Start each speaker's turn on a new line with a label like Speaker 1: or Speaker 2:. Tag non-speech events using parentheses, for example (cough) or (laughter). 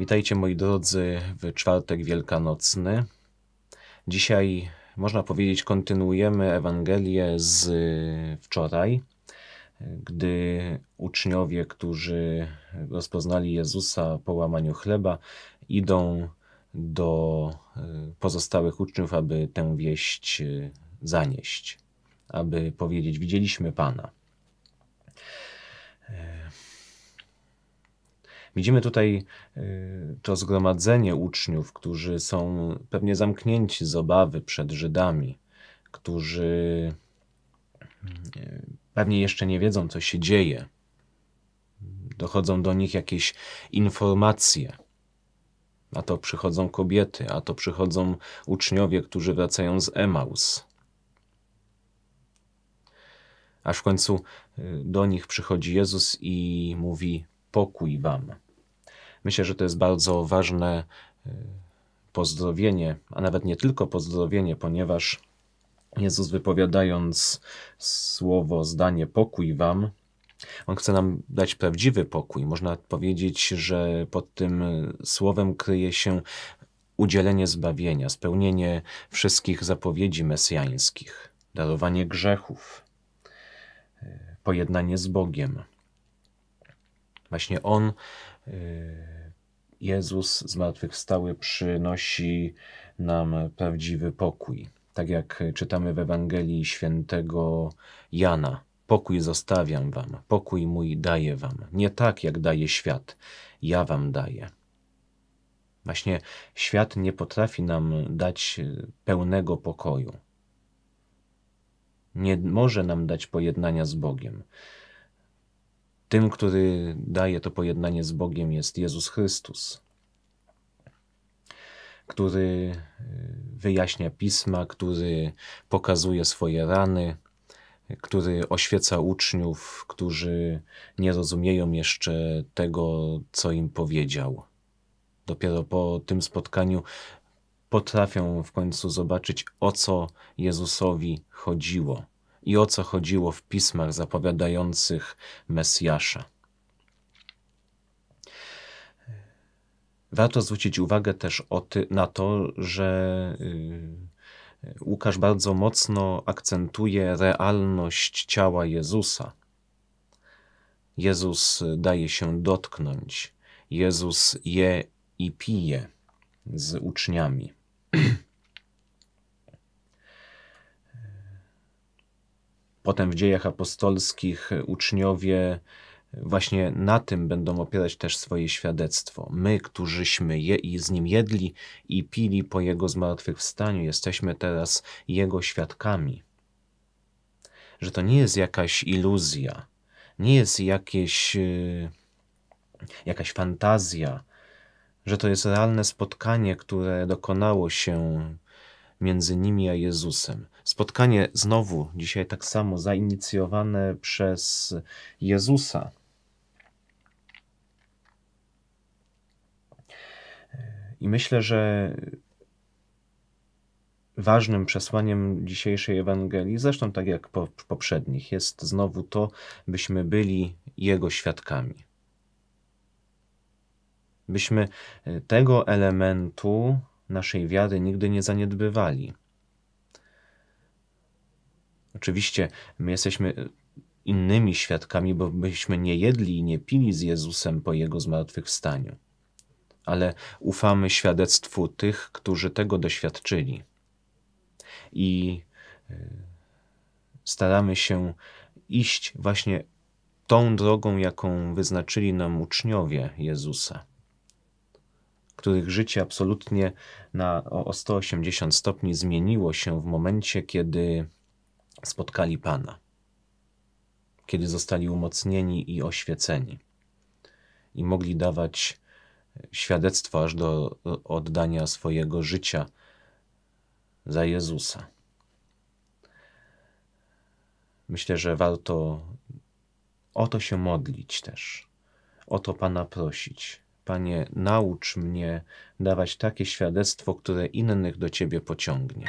Speaker 1: Witajcie moi drodzy w czwartek wielkanocny. Dzisiaj, można powiedzieć, kontynuujemy Ewangelię z y, wczoraj, gdy uczniowie, którzy rozpoznali Jezusa po łamaniu chleba, idą do y, pozostałych uczniów, aby tę wieść y, zanieść, aby powiedzieć: Widzieliśmy Pana. Widzimy tutaj y, to zgromadzenie uczniów, którzy są pewnie zamknięci z obawy przed Żydami, którzy y, pewnie jeszcze nie wiedzą, co się dzieje. Dochodzą do nich jakieś informacje. A to przychodzą kobiety, a to przychodzą uczniowie, którzy wracają z Emaus. Aż w końcu y, do nich przychodzi Jezus i mówi: pokój wam. Myślę, że to jest bardzo ważne e, pozdrowienie, a nawet nie tylko pozdrowienie, ponieważ Jezus wypowiadając słowo, zdanie pokój wam, on chce nam dać prawdziwy pokój. Można powiedzieć, że pod tym słowem kryje się udzielenie zbawienia, spełnienie wszystkich zapowiedzi mesjańskich, darowanie grzechów, e, pojednanie z Bogiem. Właśnie On, y, Jezus zmartwychwstały, przynosi nam prawdziwy pokój. Tak jak czytamy w Ewangelii świętego Jana. Pokój zostawiam wam, pokój mój daję wam. Nie tak, jak daje świat, ja wam daję. Właśnie świat nie potrafi nam dać y, pełnego pokoju. Nie może nam dać pojednania z Bogiem. Tym, który daje to pojednanie z Bogiem, jest Jezus Chrystus, który e, wyjaśnia pisma, który pokazuje swoje rany, który oświeca uczniów, którzy nie rozumieją jeszcze tego, co im powiedział. Dopiero po tym spotkaniu potrafią w końcu zobaczyć, o co Jezusowi chodziło i o co chodziło w pismach zapowiadających Mesjasza. Warto zwrócić uwagę też ty, na to, że y, Łukasz bardzo mocno akcentuje realność ciała Jezusa. Jezus daje się dotknąć. Jezus je i pije z uczniami. (clears throat) Potem w dziejach apostolskich e, uczniowie e, właśnie na tym będą opierać też swoje świadectwo. My, którzyśmy je, i z nim jedli i pili po jego zmartwychwstaniu, jesteśmy teraz jego świadkami. Że to nie jest jakaś iluzja, nie jest jakieś, e, jakaś fantazja, że to jest realne spotkanie, które dokonało się między nimi a Jezusem. Spotkanie znowu dzisiaj tak samo zainicjowane przez Jezusa. I myślę, że ważnym przesłaniem dzisiejszej Ewangelii, zresztą tak jak po, poprzednich, jest znowu to, byśmy byli Jego świadkami. Byśmy e, tego elementu naszej wiary nigdy nie zaniedbywali. Oczywiście my jesteśmy e, innymi świadkami, bo byśmy nie jedli i nie pili z Jezusem po Jego zmartwychwstaniu. Ale ufamy świadectwu tych, którzy tego doświadczyli. I e, staramy się iść właśnie tą drogą, jaką wyznaczyli nam uczniowie Jezusa których życie absolutnie na, o, o 180 stopni zmieniło się w momencie, kiedy spotkali Pana, kiedy zostali umocnieni i oświeceni i mogli dawać świadectwo aż do oddania swojego życia za Jezusa. Myślę, że warto o to się modlić też, o to Pana prosić, Panie, naucz mnie dawać takie świadectwo, które innych do Ciebie pociągnie.